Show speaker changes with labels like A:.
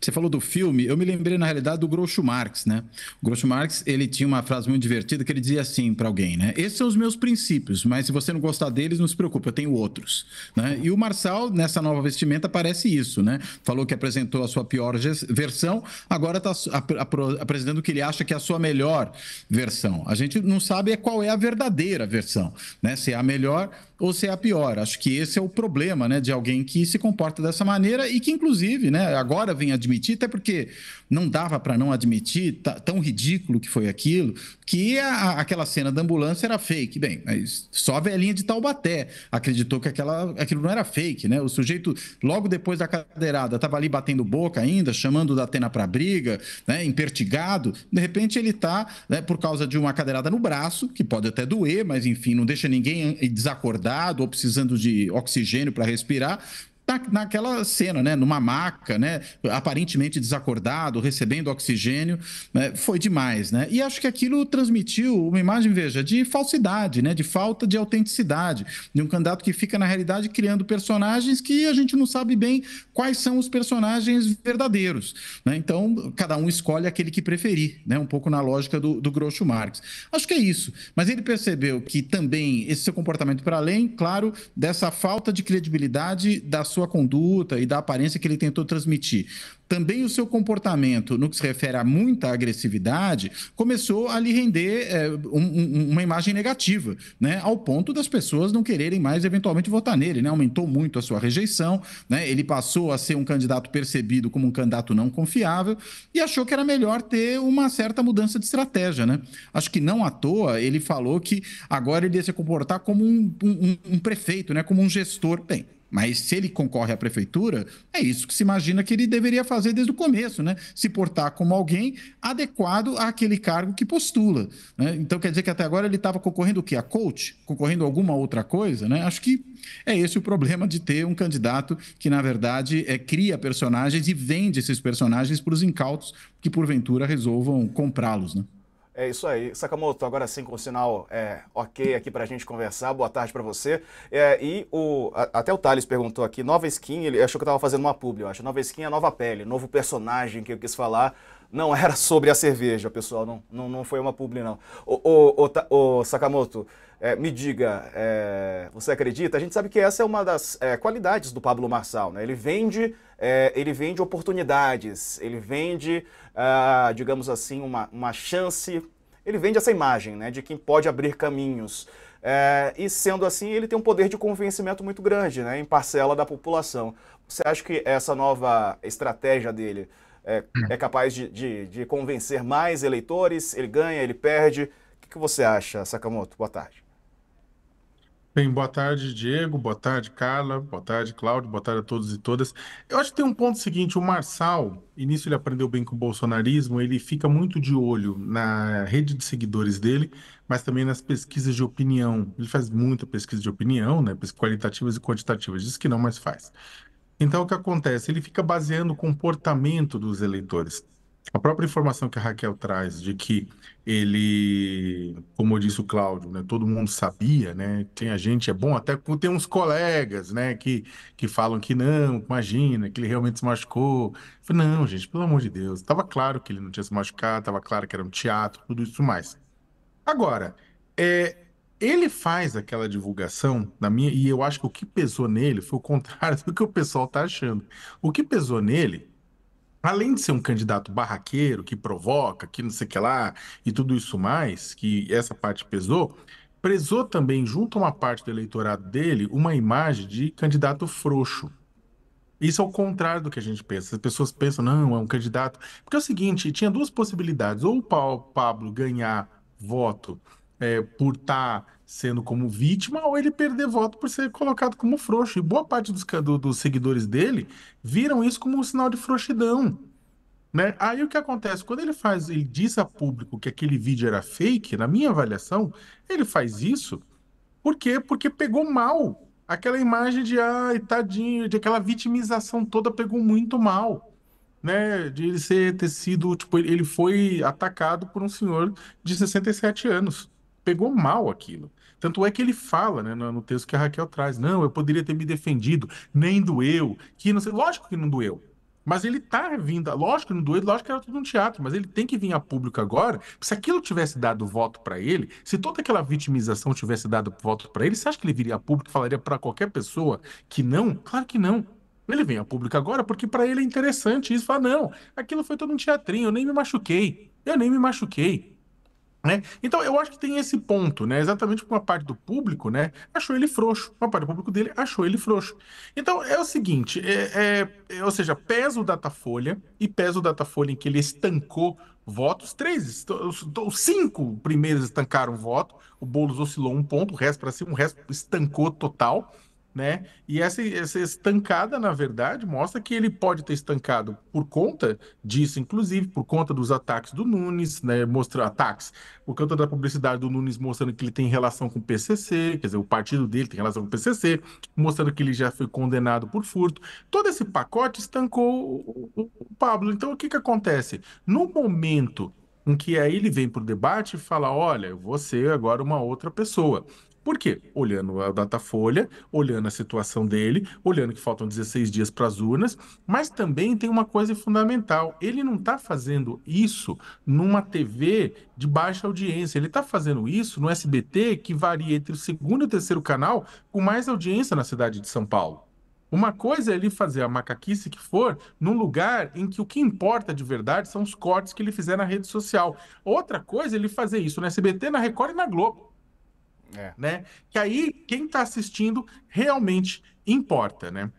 A: Você falou do filme, eu me lembrei na realidade do Groucho Marx, né? O Groucho Marx, ele tinha uma frase muito divertida que ele dizia assim para alguém, né? Esses são os meus princípios, mas se você não gostar deles, não se preocupe, eu tenho outros, né? E o Marçal, nessa nova vestimenta, parece isso, né? Falou que apresentou a sua pior versão, agora está apresentando o que ele acha que é a sua melhor versão. A gente não sabe é qual é a verdadeira versão, né? Se é a melhor ou se é a pior. Acho que esse é o problema, né, de alguém que se comporta dessa maneira e que, inclusive, né, agora vem admitir, até porque não dava para não admitir, tá, tão ridículo que foi aquilo, que a, aquela cena da ambulância era fake. Bem, mas só a velhinha de Taubaté acreditou que aquela, aquilo não era fake, né? O sujeito, logo depois da cadeirada, estava ali batendo boca ainda, chamando o Datena para briga, né, impertigado. De repente, ele está, né, por causa de uma cadeirada no braço, que pode até doer, mas enfim, não deixa ninguém eh, desacordar acordado ou precisando de oxigênio para respirar, na, naquela cena, né? Numa maca, né? Aparentemente desacordado, recebendo oxigênio, né? foi demais, né? E acho que aquilo transmitiu uma imagem, veja, de falsidade, né? De falta de autenticidade, de um candidato que fica na realidade criando personagens que a gente não sabe bem quais são os personagens verdadeiros, né? Então cada um escolhe aquele que preferir, né? Um pouco na lógica do, do Groucho Marx. Acho que é isso. Mas ele percebeu que também esse seu comportamento para além, claro, dessa falta de credibilidade das sua conduta e da aparência que ele tentou transmitir, também o seu comportamento no que se refere a muita agressividade começou a lhe render é, um, um, uma imagem negativa, né? Ao ponto das pessoas não quererem mais eventualmente votar nele, né? Aumentou muito a sua rejeição, né? Ele passou a ser um candidato percebido como um candidato não confiável e achou que era melhor ter uma certa mudança de estratégia, né? Acho que não à toa ele falou que agora ele ia se comportar como um, um prefeito, né? Como um gestor. Bem, mas se ele concorre à prefeitura, é isso que se imagina que ele deveria fazer desde o começo, né? Se portar como alguém adequado àquele cargo que postula. Né? Então quer dizer que até agora ele estava concorrendo o quê? A coach? Concorrendo a alguma outra coisa, né? Acho que é esse o problema de ter um candidato que, na verdade, é, cria personagens e vende esses personagens para os incautos que, porventura, resolvam comprá-los, né?
B: É isso aí. Sakamoto, agora sim com o sinal é, ok aqui para a gente conversar. Boa tarde para você. É, e o, a, até o Thales perguntou aqui, nova skin, ele achou que eu estava fazendo uma publi, eu acho. Nova skin é nova pele, novo personagem que eu quis falar. Não era sobre a cerveja, pessoal, não, não, não foi uma publi, não. O, o, o Sakamoto, é, me diga, é, você acredita? A gente sabe que essa é uma das é, qualidades do Pablo Marçal, né? Ele vende é, ele vende oportunidades, ele vende, ah, digamos assim, uma, uma chance, ele vende essa imagem né, de quem pode abrir caminhos. É, e sendo assim, ele tem um poder de convencimento muito grande né, em parcela da população. Você acha que essa nova estratégia dele é, hum. é capaz de, de, de, convencer mais eleitores? Ele ganha, ele perde? O que, que você acha, Sakamoto? Boa tarde.
C: Bem, boa tarde, Diego. Boa tarde, Carla. Boa tarde, Cláudio. Boa tarde a todos e todas. Eu acho que tem um ponto seguinte: o Marçal, início ele aprendeu bem com o bolsonarismo, ele fica muito de olho na rede de seguidores dele, mas também nas pesquisas de opinião. Ele faz muita pesquisa de opinião, né? Qualitativas e quantitativas. Diz que não, mas faz. Então, o que acontece? Ele fica baseando o comportamento dos eleitores a própria informação que a Raquel traz de que ele, como disse o Cláudio, né, todo mundo sabia, né? Tem a gente, é bom, até tem uns colegas, né, que, que falam que não, imagina, que ele realmente se machucou. Falei, não, gente, pelo amor de Deus, estava claro que ele não tinha se machucado, estava claro que era um teatro, tudo isso mais. Agora, é, ele faz aquela divulgação na minha, e eu acho que o que pesou nele foi o contrário do que o pessoal está achando. O que pesou nele além de ser um candidato barraqueiro, que provoca, que não sei o que lá, e tudo isso mais, que essa parte pesou, prezou também, junto a uma parte do eleitorado dele, uma imagem de candidato frouxo. Isso é o contrário do que a gente pensa. As pessoas pensam, não, é um candidato. Porque é o seguinte: tinha duas possibilidades. Ou o Pablo ganhar voto é, por estar tá sendo como vítima ou ele perder voto por ser colocado como frouxo. E boa parte dos, do, dos seguidores dele viram isso como um sinal de frouxidão. Né? Aí o que acontece? Quando ele faz, ele diz a público que aquele vídeo era fake, na minha avaliação, ele faz isso por quê? Porque pegou mal. Aquela imagem de ai, tadinho, de aquela vitimização toda pegou muito mal. Né, de ele ser, ter sido, tipo, ele foi atacado por um senhor de 67 anos pegou mal aquilo. Tanto é que ele fala, né, no texto que a Raquel traz, não, eu poderia ter me defendido, nem doeu, que não sei, lógico que não doeu. Mas ele tá vindo, lógico que não doeu, lógico que era tudo um teatro, mas ele tem que vir a público agora. Se aquilo tivesse dado voto para ele, se toda aquela vitimização tivesse dado voto para ele, você acha que ele viria a público e falaria para qualquer pessoa que não? Claro que não. Ele vem a público agora porque para ele é interessante isso. Fala, não, aquilo foi todo um teatrinho, eu nem me machuquei. Eu nem me machuquei. Né? Então, eu acho que tem esse ponto, né? Exatamente porque uma parte do público, né? Achou ele frouxo. Uma parte do público dele achou ele frouxo. Então, é o seguinte, é, é, é ou seja, pesa o Datafolha e pesa o Datafolha em que ele estancou votos. Três, os cinco primeiros estancaram voto. O Boulos oscilou um ponto, o resto para cima, o resto estancou total né? E essa, essa estancada, na verdade, mostra que ele pode ter estancado por conta disso, inclusive, por conta dos ataques do Nunes, né? Mostra ataques, por conta da publicidade do Nunes mostrando que ele tem relação com o PCC, quer dizer, o partido dele tem relação com o PCC, mostrando que ele já foi condenado por furto. Todo esse pacote estancou o, Pablo. Então, o que, que acontece? No momento em que aí ele vem para o debate e fala: olha, eu vou ser agora uma outra pessoa. Por quê? Olhando a Datafolha, olhando a situação dele, olhando que faltam 16 dias para as urnas, mas também tem uma coisa fundamental: ele não está fazendo isso numa TV de baixa audiência, ele está fazendo isso no SBT, que varia entre o segundo e o terceiro canal, com mais audiência na cidade de São Paulo. Uma coisa é ele fazer a macaquice que for num lugar em que o que importa de verdade são os cortes que ele fizer na rede social. Outra coisa é ele fazer isso no SBT, na Record e na Globo. É. Né? Que aí quem está assistindo realmente importa, né?